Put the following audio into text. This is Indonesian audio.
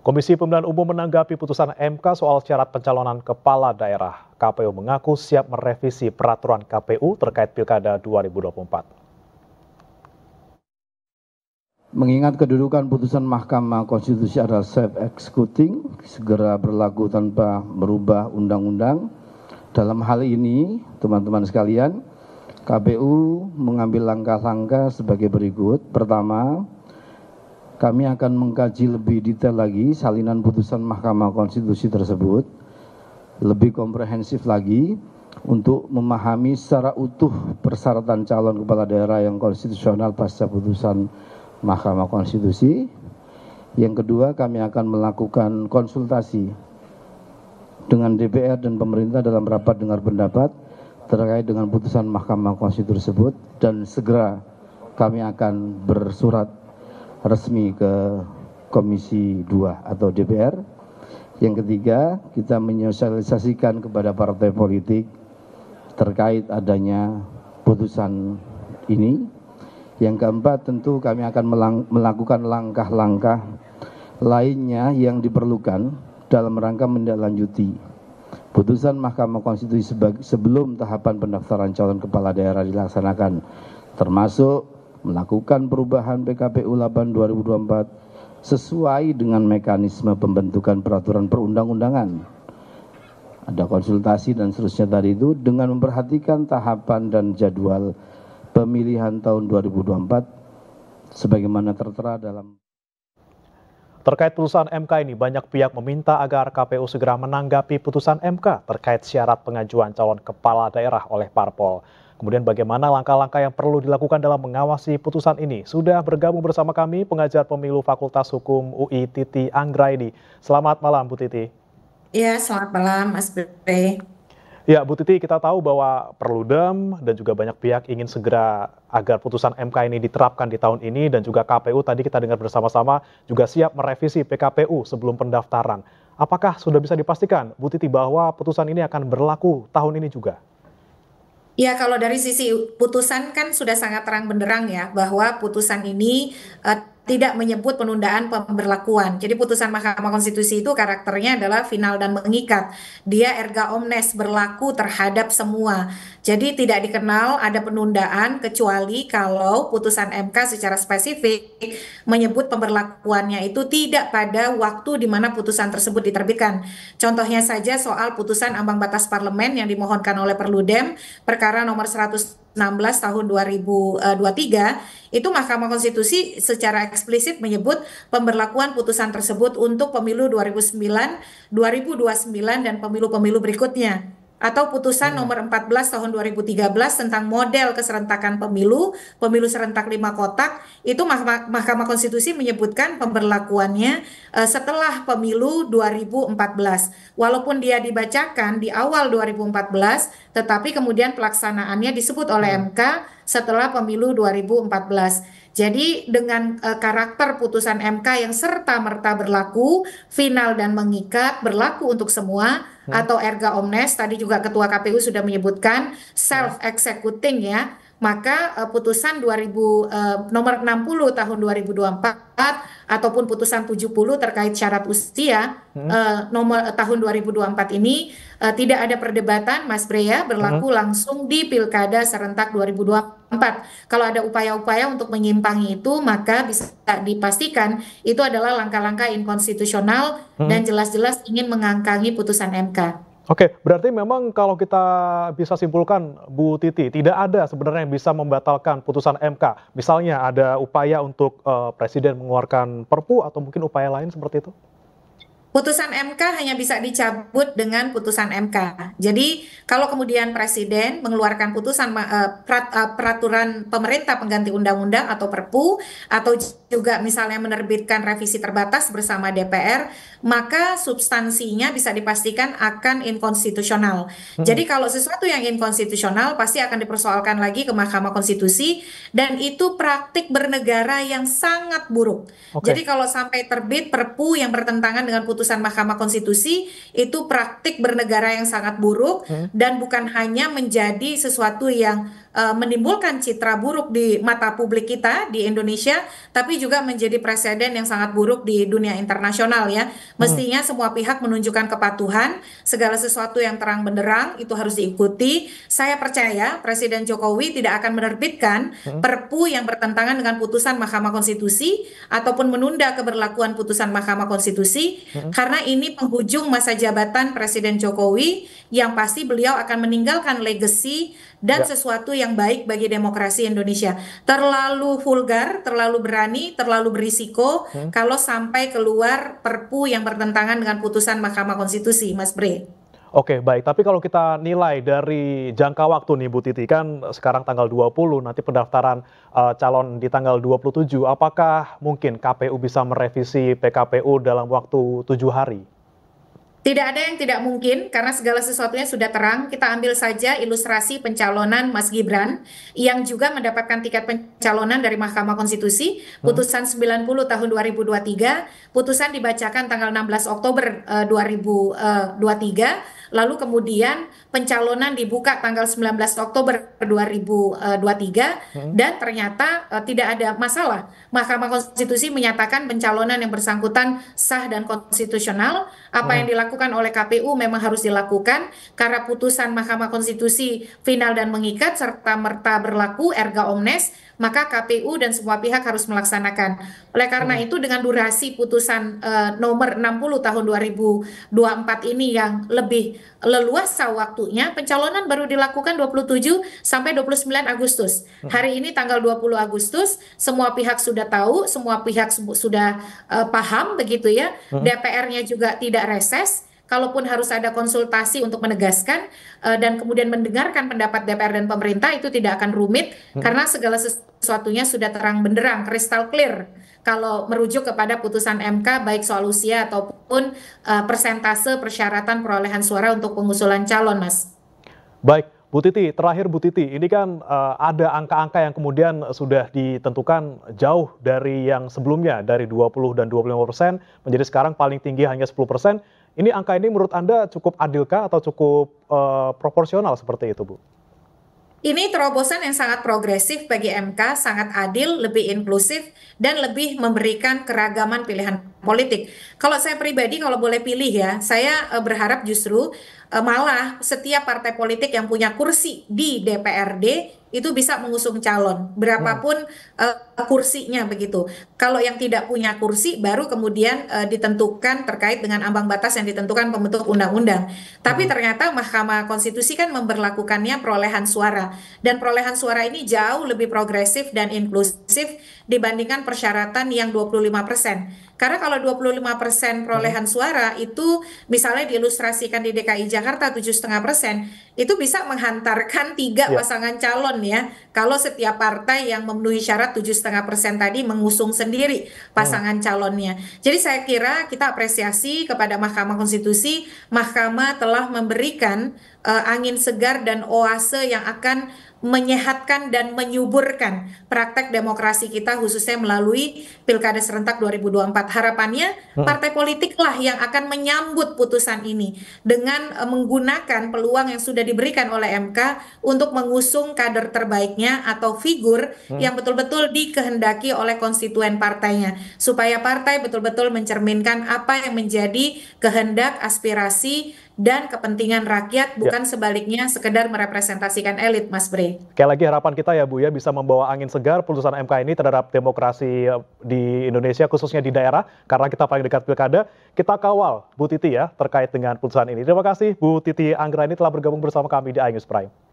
Komisi Pemilihan Umum menanggapi putusan MK soal syarat pencalonan kepala daerah. KPU mengaku siap merevisi peraturan KPU terkait Pilkada 2024 mengingat kedudukan putusan Mahkamah Konstitusi adalah self executing segera berlaku tanpa merubah undang-undang. Dalam hal ini, teman-teman sekalian, KPU mengambil langkah-langkah sebagai berikut. Pertama, kami akan mengkaji lebih detail lagi salinan putusan Mahkamah Konstitusi tersebut, lebih komprehensif lagi untuk memahami secara utuh persyaratan calon kepala daerah yang konstitusional pasca putusan Mahkamah Konstitusi. Yang kedua, kami akan melakukan konsultasi dengan DPR dan pemerintah dalam rapat dengar pendapat terkait dengan putusan Mahkamah Konstitusi tersebut dan segera kami akan bersurat resmi ke Komisi 2 atau DPR. Yang ketiga, kita menyosialisasikan kepada partai politik terkait adanya putusan ini. Yang keempat, tentu kami akan melakukan langkah-langkah lainnya yang diperlukan dalam rangka mendaklanjuti putusan Mahkamah Konstitusi sebelum tahapan pendaftaran calon kepala daerah dilaksanakan, termasuk melakukan perubahan PKPU 8 2024 sesuai dengan mekanisme pembentukan peraturan perundang-undangan. Ada konsultasi dan seterusnya tadi itu dengan memperhatikan tahapan dan jadwal pemilihan tahun 2024 sebagaimana tertera dalam Terkait putusan MK ini, banyak pihak meminta agar KPU segera menanggapi putusan MK terkait syarat pengajuan calon kepala daerah oleh parpol. Kemudian bagaimana langkah-langkah yang perlu dilakukan dalam mengawasi putusan ini? Sudah bergabung bersama kami pengajar pemilu Fakultas Hukum UI Titi Anggraini. Selamat malam Bu Titi. Iya, selamat malam Mas Bebe. Ya, Bu Titi, kita tahu bahwa perlu Perludem dan juga banyak pihak ingin segera agar putusan MK ini diterapkan di tahun ini dan juga KPU tadi kita dengar bersama-sama juga siap merevisi PKPU sebelum pendaftaran. Apakah sudah bisa dipastikan, Bu Titi, bahwa putusan ini akan berlaku tahun ini juga? Ya, kalau dari sisi putusan kan sudah sangat terang benderang ya bahwa putusan ini uh, tidak menyebut penundaan pemberlakuan. Jadi putusan Mahkamah Konstitusi itu karakternya adalah final dan mengikat. Dia erga omnes berlaku terhadap semua. Jadi tidak dikenal ada penundaan kecuali kalau putusan MK secara spesifik menyebut pemberlakuannya itu tidak pada waktu di mana putusan tersebut diterbitkan. Contohnya saja soal putusan ambang batas parlemen yang dimohonkan oleh Perludem perkara nomor 100 16 tahun 2023 eh, itu Mahkamah Konstitusi secara eksplisit menyebut pemberlakuan putusan tersebut untuk pemilu 2009, 2029 dan pemilu-pemilu berikutnya atau putusan hmm. nomor 14 tahun 2013 tentang model keserentakan pemilu, pemilu serentak lima kotak, itu Mahkamah, Konstitusi menyebutkan pemberlakuannya uh, setelah pemilu 2014. Walaupun dia dibacakan di awal 2014, tetapi kemudian pelaksanaannya disebut oleh MK hmm. setelah pemilu 2014. Jadi dengan uh, karakter putusan MK yang serta merta berlaku, final dan mengikat, berlaku untuk semua hmm. atau erga omnes tadi juga ketua KPU sudah menyebutkan self ya. executing ya maka uh, putusan 2000 uh, eh, nomor 60 tahun 2024 ataupun putusan 70 terkait syarat usia hmm. uh, nomor uh, tahun 2024 ini uh, tidak ada perdebatan Mas Brea berlaku hmm. langsung di Pilkada serentak 2024 Empat, oh. kalau ada upaya-upaya untuk menyimpangi itu, maka bisa dipastikan itu adalah langkah-langkah inkonstitusional hmm. dan jelas-jelas ingin mengangkangi putusan MK. Oke, berarti memang kalau kita bisa simpulkan, Bu Titi, tidak ada sebenarnya yang bisa membatalkan putusan MK. Misalnya ada upaya untuk uh, Presiden mengeluarkan perpu atau mungkin upaya lain seperti itu? Putusan MK hanya bisa dicabut dengan putusan MK. Jadi kalau kemudian presiden mengeluarkan putusan eh, eh, peraturan pemerintah pengganti undang-undang atau Perpu atau juga misalnya menerbitkan revisi terbatas bersama DPR, maka substansinya bisa dipastikan akan inkonstitusional. Hmm. Jadi kalau sesuatu yang inkonstitusional pasti akan dipersoalkan lagi ke Mahkamah Konstitusi dan itu praktik bernegara yang sangat buruk. Okay. Jadi kalau sampai terbit Perpu yang bertentangan dengan putusan putusan Mahkamah Konstitusi itu praktik bernegara yang sangat buruk hmm. dan bukan hanya menjadi sesuatu yang Eh, menimbulkan citra buruk di mata publik kita di Indonesia, tapi juga menjadi presiden yang sangat buruk di dunia internasional ya. Hmm. Mestinya semua pihak menunjukkan kepatuhan, segala sesuatu yang terang benderang itu harus diikuti. Saya percaya Presiden Jokowi tidak akan menerbitkan hmm. perpu yang bertentangan dengan putusan Mahkamah Konstitusi ataupun menunda keberlakuan putusan Mahkamah Konstitusi hmm. karena ini penghujung masa jabatan Presiden Jokowi yang pasti beliau akan meninggalkan legacy dan ya. sesuatu yang baik bagi demokrasi Indonesia. Terlalu vulgar, terlalu berani, terlalu berisiko hmm. kalau sampai keluar perpu yang bertentangan dengan putusan Mahkamah Konstitusi, Mas Bre. Oke, baik. Tapi kalau kita nilai dari jangka waktu nih Bu Titi kan sekarang tanggal 20 nanti pendaftaran uh, calon di tanggal 27, apakah mungkin KPU bisa merevisi PKPU dalam waktu tujuh hari? Tidak ada yang tidak mungkin karena segala sesuatunya sudah terang. Kita ambil saja ilustrasi pencalonan Mas Gibran yang juga mendapatkan tiket pencalonan dari Mahkamah Konstitusi, hmm. putusan 90 tahun 2023, putusan dibacakan tanggal 16 Oktober 2023, eh, eh, lalu kemudian pencalonan dibuka tanggal 19 Oktober 2023 eh, hmm. dan ternyata uh, tidak ada masalah. Mahkamah Konstitusi menyatakan pencalonan yang bersangkutan sah dan konstitusional. Apa hmm. yang dilakukan dilakukan oleh KPU memang harus dilakukan karena putusan Mahkamah Konstitusi final dan mengikat serta merta berlaku erga omnes maka KPU dan semua pihak harus melaksanakan. Oleh karena hmm. itu dengan durasi putusan uh, nomor 60 tahun 2024 ini yang lebih leluasa waktunya pencalonan baru dilakukan 27 sampai 29 Agustus. Hmm. Hari ini tanggal 20 Agustus semua pihak sudah tahu, semua pihak sudah uh, paham begitu ya. Hmm. DPR-nya juga tidak reses kalaupun harus ada konsultasi untuk menegaskan uh, dan kemudian mendengarkan pendapat DPR dan pemerintah itu tidak akan rumit hmm. karena segala sesuatunya sudah terang benderang, kristal clear kalau merujuk kepada putusan MK baik soal usia ataupun uh, persentase persyaratan perolehan suara untuk pengusulan calon, Mas. Baik, Bu Titi, terakhir Bu Titi, ini kan uh, ada angka-angka yang kemudian sudah ditentukan jauh dari yang sebelumnya, dari 20 dan 25 persen, menjadi sekarang paling tinggi hanya 10 persen. Ini angka ini menurut Anda cukup adilkah atau cukup uh, proporsional seperti itu, Bu? Ini terobosan yang sangat progresif bagi MK, sangat adil, lebih inklusif, dan lebih memberikan keragaman pilihan politik. Kalau saya pribadi, kalau boleh pilih ya, saya eh, berharap justru Eh, malah setiap partai politik yang punya kursi di DPRD itu bisa mengusung calon berapapun hmm. uh, kursinya begitu. Kalau yang tidak punya kursi baru kemudian uh, ditentukan terkait dengan ambang batas yang ditentukan pembentuk undang-undang. Hmm. Tapi ternyata Mahkamah Konstitusi kan memperlakukannya perolehan suara dan perolehan suara ini jauh lebih progresif dan inklusif dibandingkan persyaratan yang 25%. persen. Karena kalau 25% hmm. perolehan suara itu misalnya diilustrasikan di DKI Jakarta 7,5%, itu bisa menghantarkan tiga ya. pasangan calon ya. Kalau setiap partai yang memenuhi syarat 7,5% tadi mengusung sendiri pasangan hmm. calonnya. Jadi saya kira kita apresiasi kepada Mahkamah Konstitusi, Mahkamah telah memberikan uh, angin segar dan oase yang akan menyehatkan dan menyuburkan praktek demokrasi kita khususnya melalui Pilkada serentak 2024. Harapannya hmm. partai politiklah yang akan menyambut putusan ini dengan eh, menggunakan peluang yang sudah diberikan oleh MK untuk mengusung kader terbaiknya atau figur hmm. yang betul-betul dikehendaki oleh konstituen partainya supaya partai betul-betul mencerminkan apa yang menjadi kehendak aspirasi dan kepentingan rakyat ya. bukan ya. sebaliknya sekedar merepresentasikan elit Mas Bre. Sekali lagi harapan kita ya Bu ya bisa membawa angin segar putusan MK ini terhadap demokrasi eh, di Indonesia khususnya di daerah karena kita paling dekat pilkada kita kawal Bu Titi ya terkait dengan putusan ini. Terima kasih Bu Titi Anggra ini telah bergabung bersama kami di iNews Prime.